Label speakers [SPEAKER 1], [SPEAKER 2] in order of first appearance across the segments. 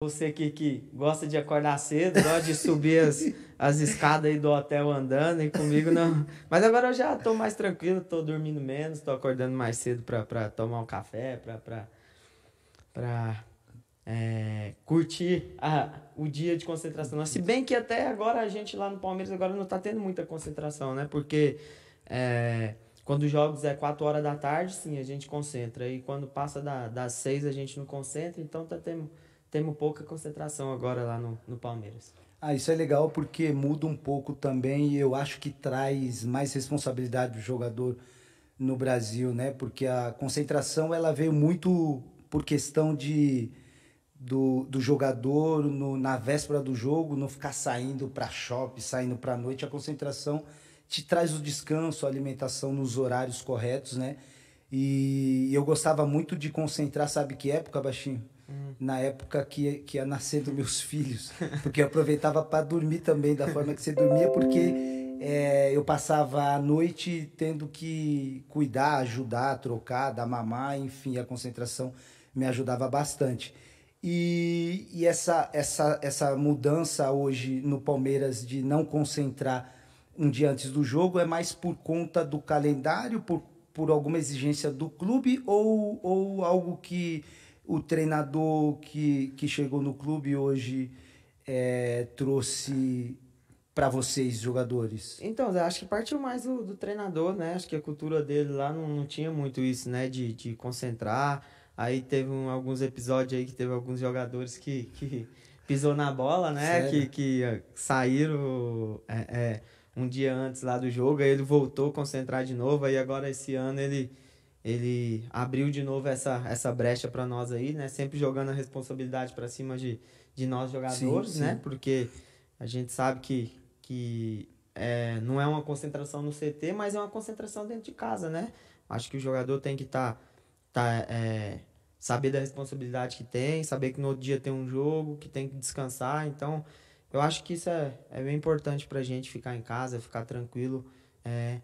[SPEAKER 1] Você aqui que gosta de acordar cedo, gosta de subir as, as escadas aí do hotel andando e comigo não. Mas agora eu já tô mais tranquilo, tô dormindo menos, tô acordando mais cedo para tomar um café, pra, pra, pra é, curtir a, o dia de concentração. Se bem que até agora a gente lá no Palmeiras agora não tá tendo muita concentração, né? Porque é, quando os jogos é 4 horas da tarde, sim, a gente concentra. E quando passa da, das 6 a gente não concentra, então tá tendo temos pouca concentração agora lá no, no Palmeiras.
[SPEAKER 2] Ah, isso é legal porque muda um pouco também e eu acho que traz mais responsabilidade do jogador no Brasil, né? Porque a concentração ela veio muito por questão de do, do jogador no, na véspera do jogo não ficar saindo para shopping, saindo para noite. A concentração te traz o descanso, a alimentação nos horários corretos, né? E eu gostava muito de concentrar, sabe que época, Baixinho? hum. na época que, que ia nascendo meus filhos, porque eu aproveitava para dormir também da forma que você dormia, porque é, eu passava a noite tendo que cuidar, ajudar, trocar, dar mamar, enfim, a concentração me ajudava bastante. E, e essa, essa, essa mudança hoje no Palmeiras de não concentrar um dia antes do jogo é mais por conta do calendário, por, por alguma exigência do clube ou, ou algo que o treinador que, que chegou no
[SPEAKER 1] clube hoje é, trouxe para vocês, jogadores? Então, acho que partiu mais do, do, treinador, né? Acho que a cultura dele lá não, não tinha muito isso, né? De, de concentrar. Aí teve um, alguns episódios aí que teve alguns jogadores que, que pisou na bola, né? Que, que é, saíram é, é, um dia antes lá do jogo, aí ele voltou a concentrar de novo, aí agora esse ano ele ele abriu de novo essa, essa brecha para nós aí, né? Sempre jogando a responsabilidade para cima de, de nós jogadores, sim, né? sim. né? Porque a gente sabe que, que é, não é uma concentração no CT, mas é uma concentração dentro de casa, né? Acho que o jogador tem que estar. Tá, tá, é, saber da responsabilidade que tem, saber que no outro dia tem um jogo, que tem que descansar. Então, eu acho que isso é, é bem importante para a gente ficar em casa, ficar tranquilo. É,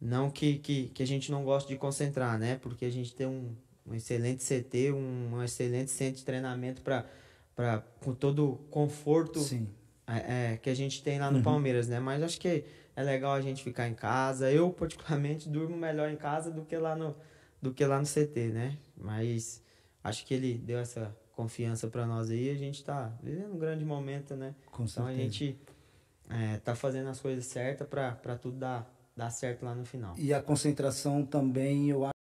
[SPEAKER 1] não que, que, que a gente não goste de concentrar, né? Porque a gente tem um, um excelente CT, um, um excelente centro de treinamento para para com todo o conforto é, é, que a gente tem lá no uhum. Palmeiras, né? Mas acho que é legal a gente ficar em casa. Eu particularmente durmo melhor em casa do que lá no do que lá no CT, né? Mas acho que ele deu essa confiança para nós aí. A gente está vivendo um grande momento, né? Com então certeza. a gente é, tá fazendo as coisas certas para tudo dar dar certo lá no final.
[SPEAKER 2] E a concentração também, eu